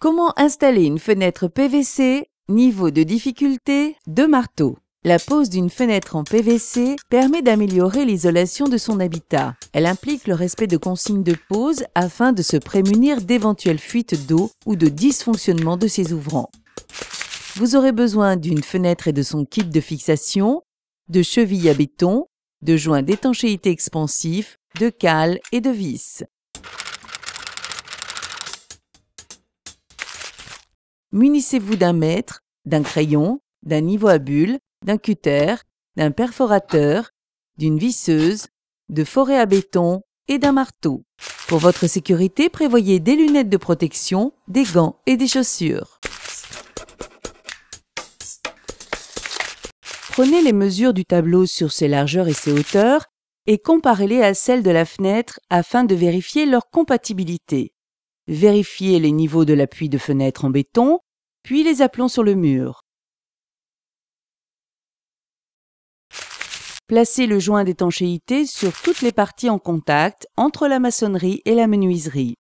Comment installer une fenêtre PVC Niveau de difficulté de marteau La pose d'une fenêtre en PVC permet d'améliorer l'isolation de son habitat. Elle implique le respect de consignes de pose afin de se prémunir d'éventuelles fuites d'eau ou de dysfonctionnement de ses ouvrants. Vous aurez besoin d'une fenêtre et de son kit de fixation, de chevilles à béton, de joints d'étanchéité expansif, de cales et de vis. munissez-vous d'un mètre, d'un crayon, d'un niveau à bulle, d'un cutter, d'un perforateur, d'une visseuse, de forêt à béton et d'un marteau. Pour votre sécurité, prévoyez des lunettes de protection, des gants et des chaussures. Prenez les mesures du tableau sur ses largeurs et ses hauteurs et comparez-les à celles de la fenêtre afin de vérifier leur compatibilité. Vérifiez les niveaux de l'appui de fenêtre en béton, puis les aplombs sur le mur. Placez le joint d'étanchéité sur toutes les parties en contact entre la maçonnerie et la menuiserie.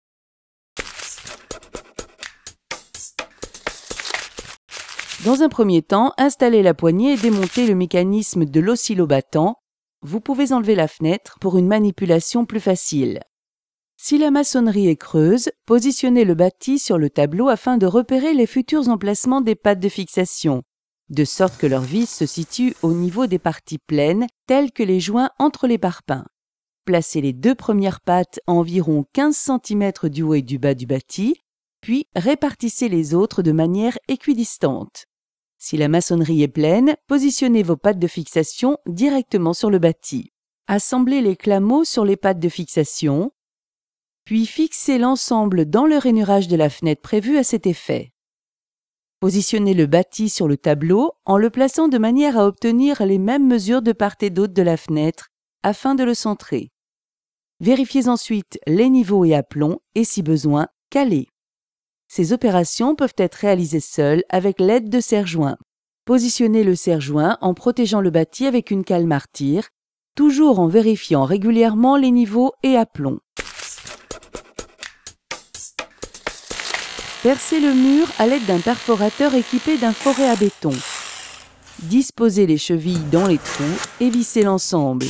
Dans un premier temps, installez la poignée et démontez le mécanisme de l'oscillobattant. Vous pouvez enlever la fenêtre pour une manipulation plus facile. Si la maçonnerie est creuse, positionnez le bâti sur le tableau afin de repérer les futurs emplacements des pattes de fixation, de sorte que leurs vis se situent au niveau des parties pleines, telles que les joints entre les parpaings. Placez les deux premières pattes à environ 15 cm du haut et du bas du bâti, puis répartissez les autres de manière équidistante. Si la maçonnerie est pleine, positionnez vos pattes de fixation directement sur le bâti. Assemblez les clameaux sur les pattes de fixation, puis fixez l'ensemble dans le rainurage de la fenêtre prévue à cet effet. Positionnez le bâti sur le tableau en le plaçant de manière à obtenir les mêmes mesures de part et d'autre de la fenêtre afin de le centrer. Vérifiez ensuite les niveaux et aplomb et si besoin, caler. Ces opérations peuvent être réalisées seules avec l'aide de serre-joints. Positionnez le serre-joint en protégeant le bâti avec une cale martyre, toujours en vérifiant régulièrement les niveaux et aplomb. Versez le mur à l'aide d'un perforateur équipé d'un foret à béton. Disposez les chevilles dans les trous et vissez l'ensemble.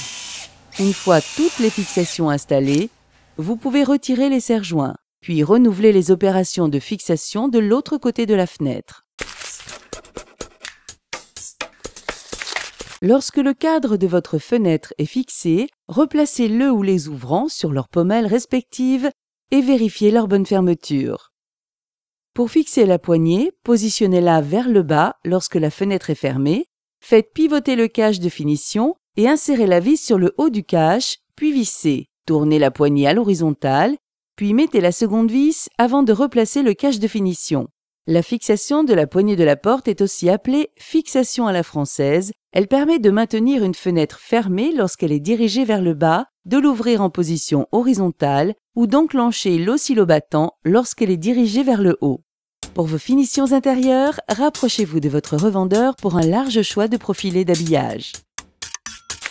Une fois toutes les fixations installées, vous pouvez retirer les serre-joints, puis renouveler les opérations de fixation de l'autre côté de la fenêtre. Lorsque le cadre de votre fenêtre est fixé, replacez le ou les ouvrants sur leurs pommelles respectives et vérifiez leur bonne fermeture. Pour fixer la poignée, positionnez-la vers le bas lorsque la fenêtre est fermée, faites pivoter le cache de finition et insérez la vis sur le haut du cache, puis vissez. Tournez la poignée à l'horizontale, puis mettez la seconde vis avant de replacer le cache de finition. La fixation de la poignée de la porte est aussi appelée fixation à la française. Elle permet de maintenir une fenêtre fermée lorsqu'elle est dirigée vers le bas, de l'ouvrir en position horizontale ou d'enclencher l'oscillobattant lorsqu'elle est dirigée vers le haut. Pour vos finitions intérieures, rapprochez-vous de votre revendeur pour un large choix de profilés d'habillage.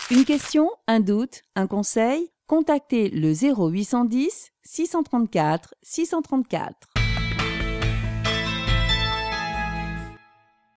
Une question, un doute, un conseil Contactez le 0810 634 634.